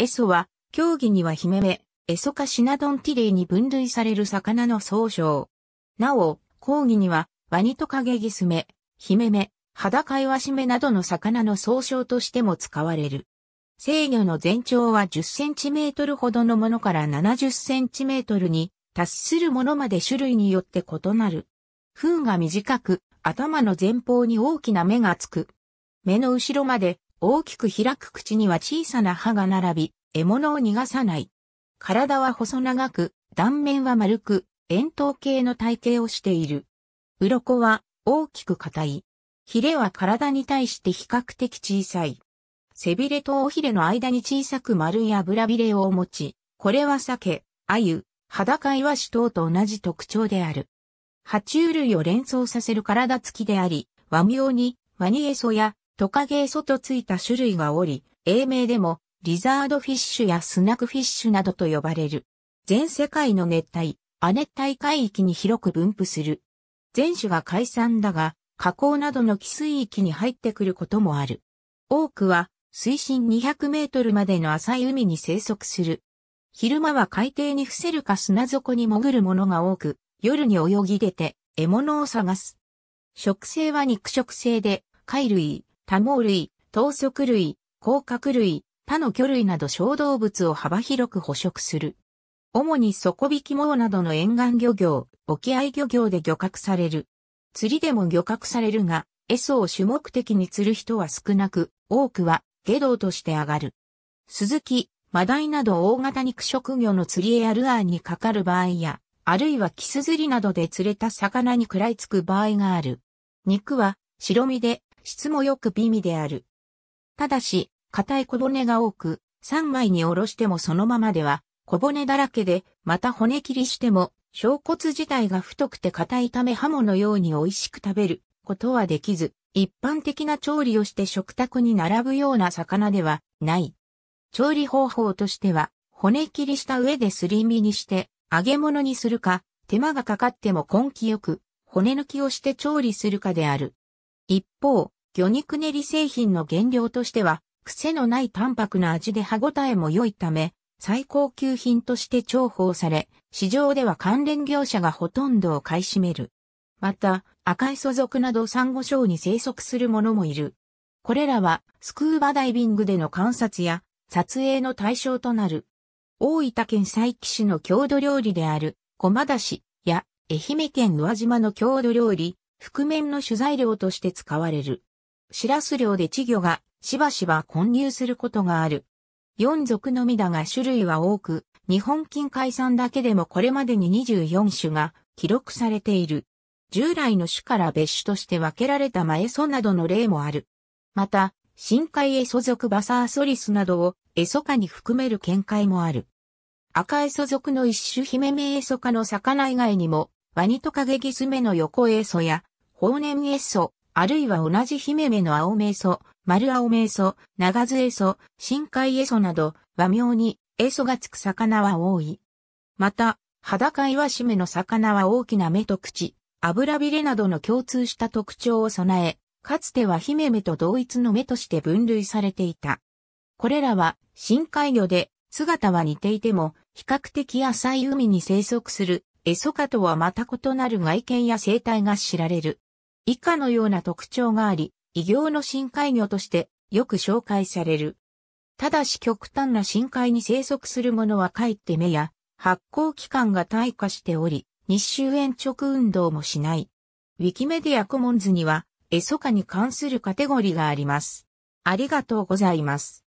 エソは、競技にはヒメメ、エソかシナドンティレイに分類される魚の総称。なお、講義には、ワニトカゲギスメ、ヒメメ、ハダカイワシメなどの魚の総称としても使われる。制御の全長は10センチメートルほどのものから70センチメートルに達するものまで種類によって異なる。糞が短く、頭の前方に大きな目がつく。目の後ろまで大きく開く口には小さな歯が並び、獲物を逃がさない。体は細長く、断面は丸く、円筒形の体型をしている。鱗は大きく硬い。ヒレは体に対して比較的小さい。背びれと尾ひれの間に小さく丸い油びれを持ち、これは鮭、鮎、裸イワシ等と同じ特徴である。爬虫類を連想させる体つきであり、和妙に、マニエソやトカゲソとついた種類がおり、英名でもリザードフィッシュやスナクフィッシュなどと呼ばれる。全世界の熱帯、亜熱帯海域に広く分布する。全種が海産だが、河口などの寄水域に入ってくることもある。多くは水深200メートルまでの浅い海に生息する。昼間は海底に伏せるか砂底に潜るものが多く、夜に泳ぎ出て獲物を探す。食性は肉食性で、貝類、多毛類、等足類、甲殻類、他の魚類など小動物を幅広く捕食する。主に底引き網などの沿岸漁業、沖合漁業で漁獲される。釣りでも漁獲されるが、餌を主目的に釣る人は少なく、多くは下道として上がる。鈴木、マダイなど大型肉食魚の釣りエアルアーにかかる場合や、あるいはキス釣りなどで釣れた魚に食らいつく場合がある。肉は白身で質もよく微味である。ただし、硬い小骨が多く、3枚におろしてもそのままでは、小骨だらけで、また骨切りしても、小骨自体が太くて硬いためハモのように美味しく食べることはできず、一般的な調理をして食卓に並ぶような魚ではない。調理方法としては、骨切りした上ですり身にして、揚げ物にするか、手間がかかっても根気よく、骨抜きをして調理するかである。一方、魚肉練り製品の原料としては、癖のない淡白な味で歯ごたえも良いため、最高級品として重宝され、市場では関連業者がほとんどを買い占める。また、赤い素族などサンゴ礁に生息するものもいる。これらは、スクーバダイビングでの観察や、撮影の対象となる。大分県佐伯市の郷土料理である、駒出しや、愛媛県宇和島の郷土料理、覆面の主材料として使われる。シラス漁で稚魚がしばしば混入することがある。四属のみだが種類は多く、日本近海産だけでもこれまでに24種が記録されている。従来の種から別種として分けられたマエソなどの例もある。また、深海エソ属バサーソリスなどをエソ科に含める見解もある。赤エソ属の一種ヒメメエソ科の魚以外にも、ワニトカゲギスメの横エソや、ホーネンエソ、あるいは同じ姫目の青メソ、丸青メソ、長津エソ、深海エソなど、和名にエソがつく魚は多い。また、裸岩しめの魚は大きな目と口、油びれなどの共通した特徴を備え、かつては姫目と同一の目として分類されていた。これらは深海魚で姿は似ていても比較的浅い海に生息するエソ科とはまた異なる外見や生態が知られる。以下のような特徴があり、異形の深海魚としてよく紹介される。ただし極端な深海に生息するものはかえって目や発光器官が退化しており、日周延直運動もしない。ウィキメディアコモンズには、エソカに関するカテゴリーがあります。ありがとうございます。